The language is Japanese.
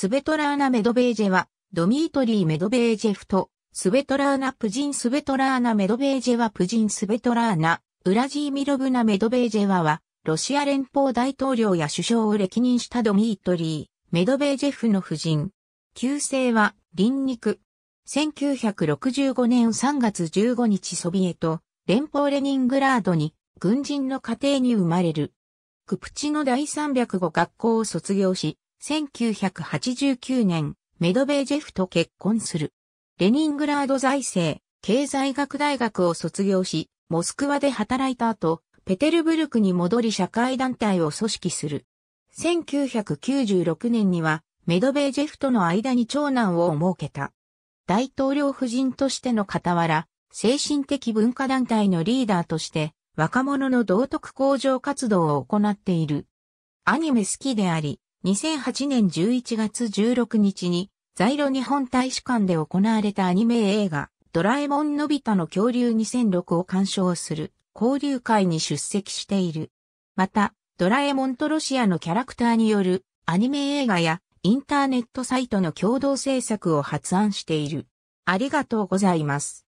スベトラーナ・メドベージェは、ドミートリー・メドベージェフと、スベトラーナ・プジン・スベトラーナ・メドベージェワ・プジン・スベトラーナ、ウラジーミロブナ・メドベージェワは、ロシア連邦大統領や首相を歴任したドミートリー・メドベージェフの夫人。旧姓は、リンニク。1965年3月15日ソビエト、連邦レニングラードに、軍人の家庭に生まれる。クプチの第305学校を卒業し、1989年、メドベージェフと結婚する。レニングラード財政、経済学大学を卒業し、モスクワで働いた後、ペテルブルクに戻り社会団体を組織する。1996年には、メドベージェフとの間に長男を設けた。大統領夫人としての傍ら、精神的文化団体のリーダーとして、若者の道徳向上活動を行っている。アニメ好きであり、2008年11月16日に在路日本大使館で行われたアニメ映画ドラえもんのび太の恐竜2006を鑑賞する交流会に出席している。また、ドラえもんとロシアのキャラクターによるアニメ映画やインターネットサイトの共同制作を発案している。ありがとうございます。